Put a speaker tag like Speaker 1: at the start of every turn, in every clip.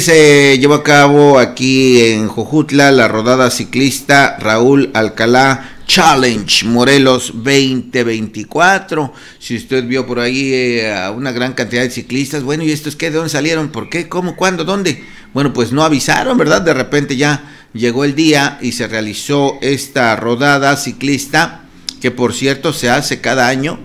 Speaker 1: se llevó a cabo aquí en Jojutla la rodada ciclista Raúl Alcalá Challenge Morelos 2024. Si usted vio por ahí eh, a una gran cantidad de ciclistas, bueno, ¿y esto es que ¿De dónde salieron? ¿Por qué? ¿Cómo? ¿Cuándo? ¿Dónde? Bueno, pues no avisaron, ¿verdad? De repente ya llegó el día y se realizó esta rodada ciclista, que por cierto se hace cada año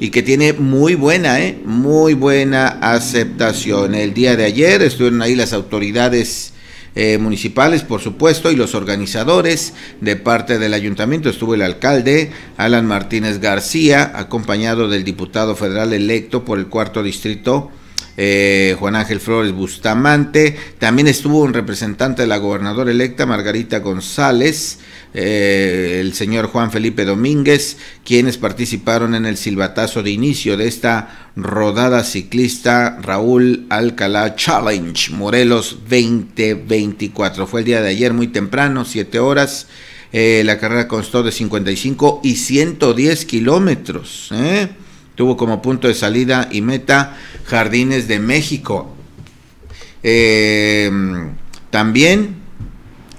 Speaker 1: y que tiene muy buena, eh, muy buena aceptación. El día de ayer estuvieron ahí las autoridades eh, municipales, por supuesto, y los organizadores de parte del ayuntamiento. Estuvo el alcalde Alan Martínez García, acompañado del diputado federal electo por el cuarto distrito, eh, Juan Ángel Flores Bustamante, también estuvo un representante de la gobernadora electa, Margarita González, eh, el señor Juan Felipe Domínguez, quienes participaron en el silbatazo de inicio de esta rodada ciclista Raúl Alcalá Challenge Morelos 2024. Fue el día de ayer muy temprano, 7 horas. Eh, la carrera constó de 55 y 110 kilómetros. ¿eh? Tuvo como punto de salida y meta Jardines de México. Eh, también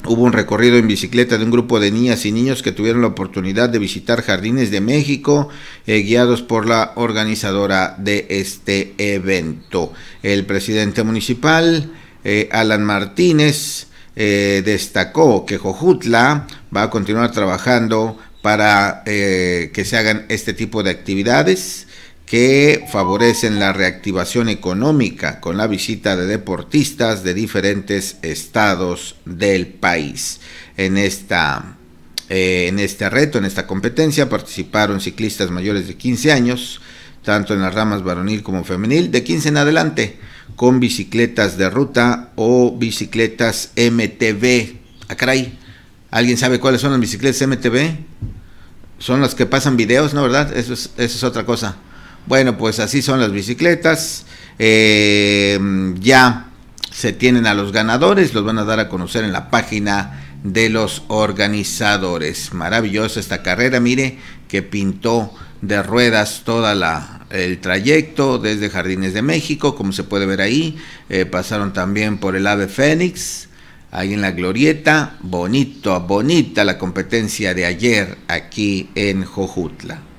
Speaker 1: Hubo un recorrido en bicicleta de un grupo de niñas y niños que tuvieron la oportunidad de visitar Jardines de México, eh, guiados por la organizadora de este evento. El presidente municipal, eh, Alan Martínez, destacó que Jojutla va a continuar trabajando para eh, que se hagan este tipo de actividades que favorecen la reactivación económica con la visita de deportistas de diferentes estados del país. En esta eh, en este reto, en esta competencia, participaron ciclistas mayores de 15 años, tanto en las ramas varonil como femenil, de 15 en adelante, con bicicletas de ruta o bicicletas MTV. Ah, ¿alguien sabe cuáles son las bicicletas MTV? son las que pasan videos, ¿no? ¿Verdad? Eso es, eso es otra cosa. Bueno, pues así son las bicicletas. Em, ya se tienen a los ganadores, los van a dar a conocer en la página de los organizadores. Maravillosa esta carrera, mire, que pintó de ruedas toda la el trayecto desde Jardines de México, como se puede ver ahí. Eh, pasaron también por el Ave Fénix, ahí en la glorieta. Bonito, bonita la competencia de ayer aquí en Jojutla.